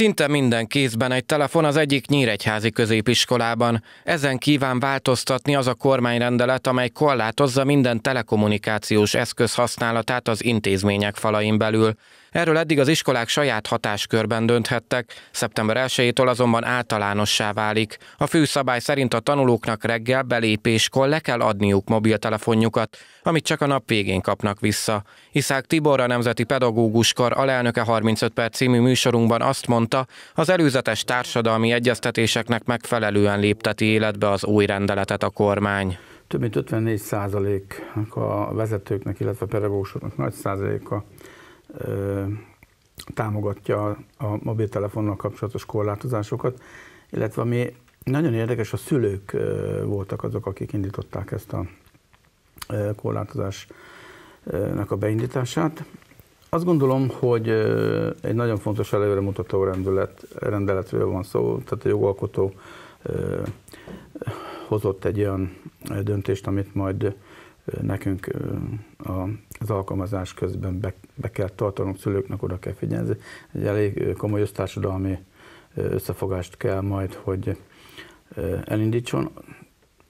Szinte minden kézben egy telefon az egyik nyíregyházi középiskolában. Ezen kíván változtatni az a kormányrendelet, amely korlátozza minden telekommunikációs eszköz használatát az intézmények falain belül. Erről eddig az iskolák saját hatáskörben dönthettek, szeptember 1-től azonban általánossá válik. A főszabály szerint a tanulóknak reggel belépéskor le kell adniuk mobiltelefonjukat, amit csak a nap végén kapnak vissza. Iszák Tibor, a Nemzeti Pedagóguskar alelnöke 35 perc című műsorunkban azt mondta, az előzetes társadalmi egyeztetéseknek megfelelően lépteti életbe az új rendeletet a kormány. Több mint 54 százalék a vezetőknek, illetve a pedagógusoknak nagy százaléka támogatja a mobiltelefonnal kapcsolatos korlátozásokat, illetve ami nagyon érdekes, a szülők voltak azok, akik indították ezt a korlátozásnak a beindítását. Azt gondolom, hogy egy nagyon fontos előremutató rendület rendeletről van szó, tehát a jogalkotó hozott egy olyan döntést, amit majd nekünk az alkalmazás közben be, be kell tartanunk szülőknek, oda kell figyelni. Egy elég komoly össztársadalmi összefogást kell majd, hogy elindítson.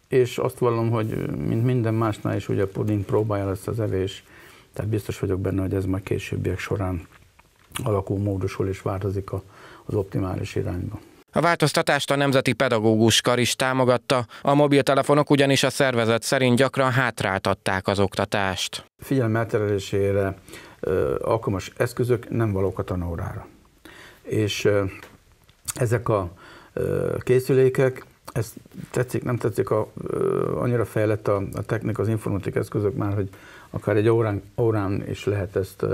És azt vallom, hogy mint minden másnál is, ugye a puding próbálja lesz az evés, tehát biztos vagyok benne, hogy ez majd későbbiek során alakul, módosul és változik a, az optimális irányba. A változtatást a Nemzeti Pedagógus Kar is támogatta, a mobiltelefonok ugyanis a szervezet szerint gyakran hátráltatták az oktatást. elterelésére alkalmas eszközök nem valók a tanórára. És ezek a készülékek, ez tetszik, nem tetszik, a, annyira fejlett a, a technika, az informatik eszközök már, hogy akár egy órán, órán is lehet ezt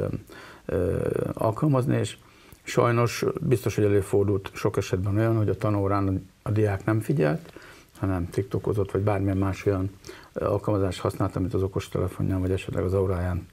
alkalmazni, és Sajnos biztos, hogy előfordult sok esetben olyan, hogy a tanórán a diák nem figyelt, hanem tiktokozott, vagy bármilyen más olyan alkalmazást használtam, amit az okostelefonján vagy esetleg az auráján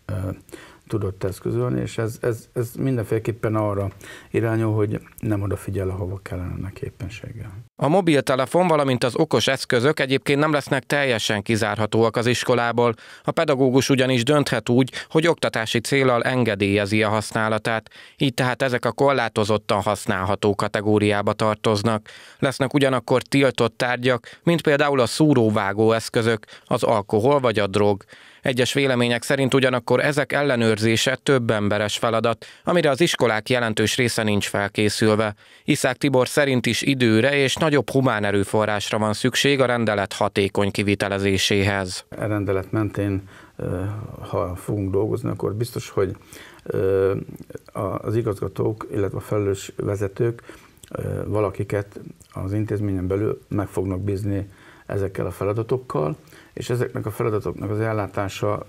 tudott eszközölni, és ez, ez, ez mindenféleképpen arra irányul, hogy nem odafigyel, ahova kellene ennek éppenséggel. A mobiltelefon, valamint az okos eszközök egyébként nem lesznek teljesen kizárhatóak az iskolából. A pedagógus ugyanis dönthet úgy, hogy oktatási célal engedélyezi a használatát, így tehát ezek a korlátozottan használható kategóriába tartoznak. Lesznek ugyanakkor tiltott tárgyak, mint például a szúróvágó eszközök, az alkohol vagy a drog. Egyes vélemények szerint ugyanakkor ezek ellenőrzése több emberes feladat, amire az iskolák jelentős része nincs felkészülve. Iszák Tibor szerint is időre és nagyobb humán erőforrásra van szükség a rendelet hatékony kivitelezéséhez. A rendelet mentén, ha fogunk dolgozni, akkor biztos, hogy az igazgatók, illetve a felelős vezetők valakiket az intézményen belül meg fognak bízni ezekkel a feladatokkal, és ezeknek a feladatoknak az ellátása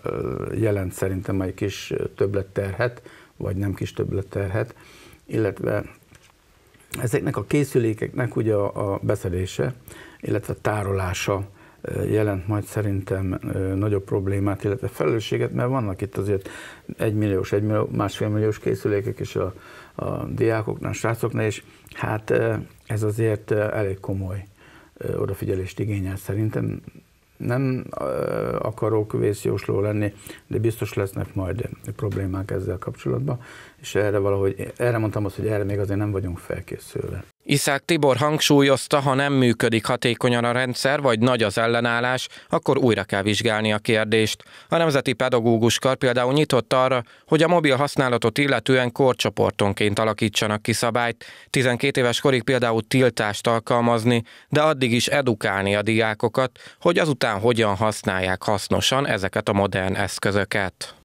jelent szerintem egy kis többletterhet, vagy nem kis többletterhet, illetve ezeknek a készülékeknek ugye a beszedése, illetve a tárolása jelent majd szerintem nagyobb problémát, illetve felelősséget, mert vannak itt azért egymilliós, millió másfél milliós készülékek is a, a diákoknál, a srácoknál, és hát ez azért elég komoly odafigyelést igényel szerintem. Nem akarok vészjósló lenni, de biztos lesznek majd problémák ezzel kapcsolatban, és erre valahogy, erre mondtam azt, hogy erre még azért nem vagyunk felkészülve. Iszák Tibor hangsúlyozta, ha nem működik hatékonyan a rendszer, vagy nagy az ellenállás, akkor újra kell vizsgálni a kérdést. A Nemzeti Pedagógus Kar például nyitott arra, hogy a mobil használatot illetően korcsoportonként alakítsanak ki szabályt, 12 éves korig például tiltást alkalmazni, de addig is edukálni a diákokat, hogy azután hogyan használják hasznosan ezeket a modern eszközöket.